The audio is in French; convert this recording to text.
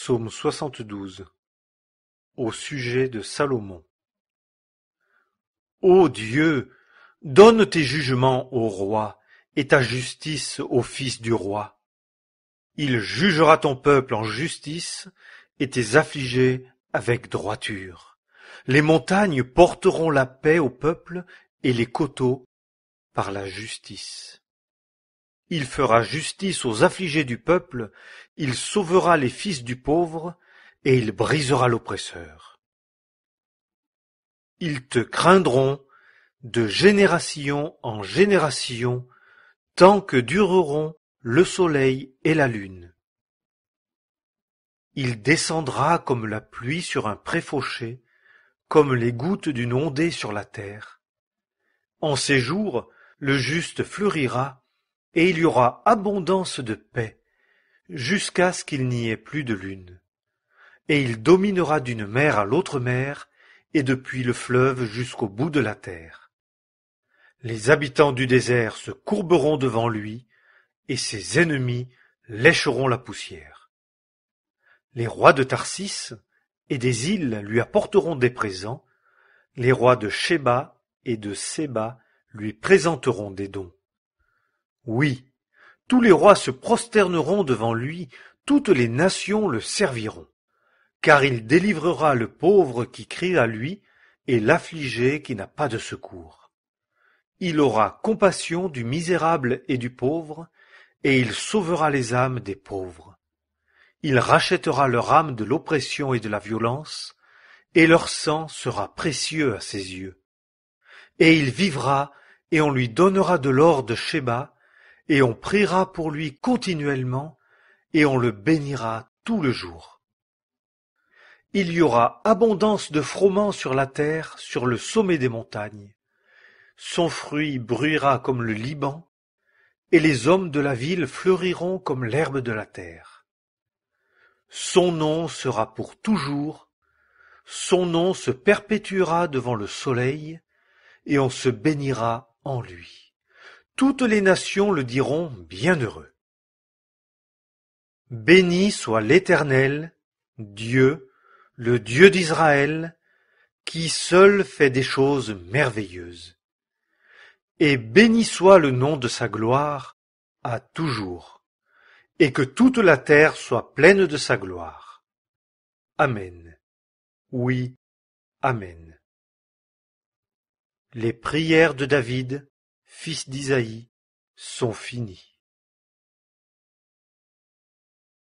Psaume 72 Au sujet de Salomon Ô Dieu, donne tes jugements au roi, et ta justice au fils du roi. Il jugera ton peuple en justice, et tes affligés avec droiture. Les montagnes porteront la paix au peuple, et les coteaux par la justice. Il fera justice aux affligés du peuple, il sauvera les fils du pauvre, et il brisera l'oppresseur. Ils te craindront de génération en génération, tant que dureront le soleil et la lune. Il descendra comme la pluie sur un préfauché, comme les gouttes d'une ondée sur la terre. En ces jours, le juste fleurira et il y aura abondance de paix, jusqu'à ce qu'il n'y ait plus de lune. Et il dominera d'une mer à l'autre mer, et depuis le fleuve jusqu'au bout de la terre. Les habitants du désert se courberont devant lui, et ses ennemis lécheront la poussière. Les rois de Tarsis et des îles lui apporteront des présents, les rois de Sheba et de Séba lui présenteront des dons. Oui, tous les rois se prosterneront devant lui, toutes les nations le serviront. Car il délivrera le pauvre qui crie à lui, et l'affligé qui n'a pas de secours. Il aura compassion du misérable et du pauvre, et il sauvera les âmes des pauvres. Il rachètera leur âme de l'oppression et de la violence, et leur sang sera précieux à ses yeux. Et il vivra, et on lui donnera de l'or de Shéba, et on priera pour lui continuellement, et on le bénira tout le jour. Il y aura abondance de froment sur la terre, sur le sommet des montagnes. Son fruit bruira comme le Liban, et les hommes de la ville fleuriront comme l'herbe de la terre. Son nom sera pour toujours, son nom se perpétuera devant le soleil, et on se bénira en lui. Toutes les nations le diront bienheureux. Béni soit l'Éternel, Dieu, le Dieu d'Israël, qui seul fait des choses merveilleuses. Et béni soit le nom de sa gloire à toujours, et que toute la terre soit pleine de sa gloire. Amen. Oui, Amen. Les prières de David fils d'Isaïe, sont finis.